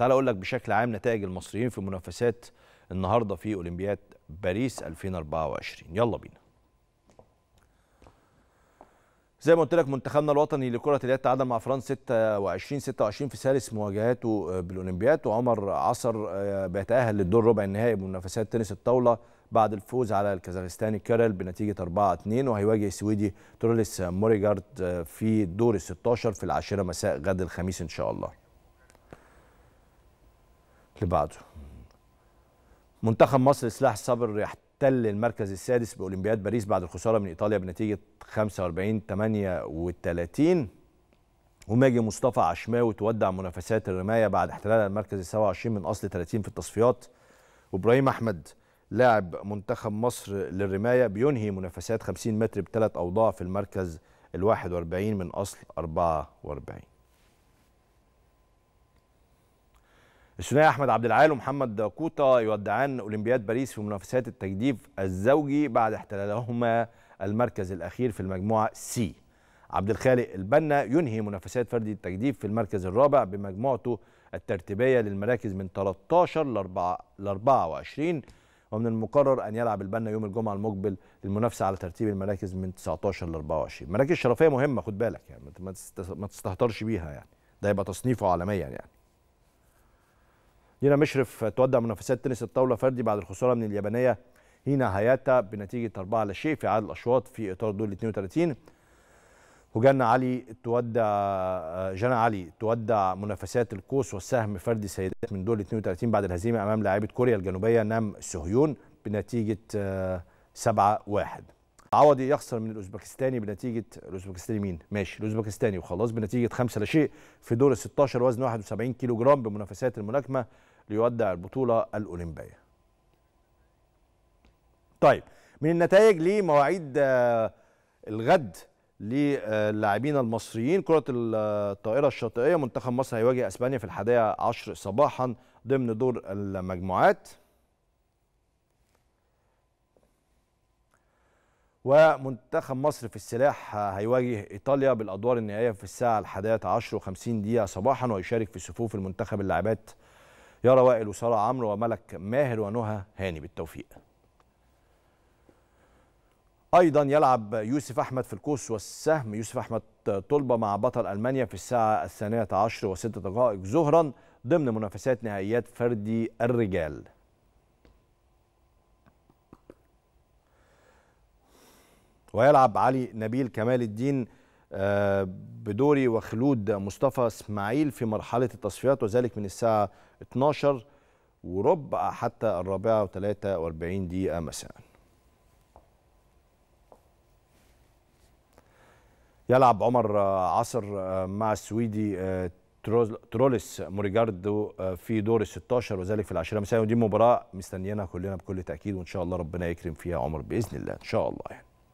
تعال اقول لك بشكل عام نتائج المصريين في منافسات النهارده في اولمبياد باريس 2024 يلا بينا زي ما قلت لك منتخبنا الوطني لكرة اليد تعادل مع فرنسا 26 26 في ثالث مواجهاته آه، بالاولمبياد وعمر عصر آه، بيتأهل للدور ربع النهائي بمنافسات تنس الطاولة بعد الفوز على الكازاخستاني كارل بنتيجة 4 2 وهيواجه السويدي تورليس موريجارد آه، في دور ال 16 في العاشرة مساء غد الخميس ان شاء الله لبعضه منتخب مصر سلاح صبر يحتل المركز السادس باولمبياد باريس بعد الخساره من ايطاليا بنتيجه 45 38 وماجي مصطفى عشماوي تودع منافسات الرمايه بعد احتلال المركز ال 27 من اصل 30 في التصفيات وابراهيم احمد لاعب منتخب مصر للرمايه بينهي منافسات 50 متر بثلاث اوضاع في المركز ال 41 من اصل 44 الثنائي احمد عبد العال ومحمد كوتا يودعان اولمبياد باريس في منافسات التجديف الزوجي بعد احتلالهما المركز الاخير في المجموعه سي عبد الخالق البنا ينهي منافسات فردي التجديف في المركز الرابع بمجموعته الترتيبيه للمراكز من 13 ل 24 ومن المقرر ان يلعب البنا يوم الجمعه المقبل للمنافسه على ترتيب المراكز من 19 ل 24 مراكز شرفيه مهمه خد بالك يعني ما تستهترش بيها يعني ده يبقى تصنيفه عالميا يعني دينا مشرف تودع منافسات تنس الطاوله فردي بعد الخساره من اليابانيه هينا هاياتا بنتيجه 4 شيء في عدد الاشواط في اطار دور 32 وجنى علي تودع جنى علي تودع منافسات القوس والسهم فردي سيدات من دور 32 بعد الهزيمه امام لاعبه كوريا الجنوبيه نام سهيون بنتيجه 7 آه، 1 عوضي يخسر من الاوزبكستاني بنتيجه الاوزبكستاني مين؟ ماشي الاوزبكستاني وخلاص بنتيجه 5 لا شيء في دور ال 16 وزن 71 كيلو جرام بمنافسات الملاكمه ليودع البطوله الاولمبيه. طيب من النتائج لمواعيد آه، الغد للاعبين المصريين كرة الطائرة الشاطئية منتخب مصر هيواجه أسبانيا في الحادية عشر صباحا ضمن دور المجموعات ومنتخب مصر في السلاح هيواجه ايطاليا بالادوار النهائيه في الساعه الحادية عشر وخمسين دقيقه صباحا ويشارك في صفوف المنتخب اللاعبات يارا وائل وساره عمرو وملك ماهر ونهى هاني بالتوفيق ايضا يلعب يوسف احمد في القوس والسهم يوسف احمد طلبه مع بطل المانيا في الساعه الثانيه عشر وست دقائق ظهرا ضمن منافسات نهائيات فردي الرجال ويلعب علي نبيل كمال الدين آه، بدوري وخلود مصطفى اسماعيل في مرحلة التصفيات وذلك من الساعة 12 وربع حتى الرابعة الرابعة و43 دقيقة مساء يلعب عمر آه، عصر آه، مع السويدي تروليس موريجاردو في دور ال 16 وذلك في العشرة مساء ودي مباراة مستنيينها كلنا بكل تأكيد وإن شاء الله ربنا يكرم فيها عمر بإذن الله إن شاء الله يعني.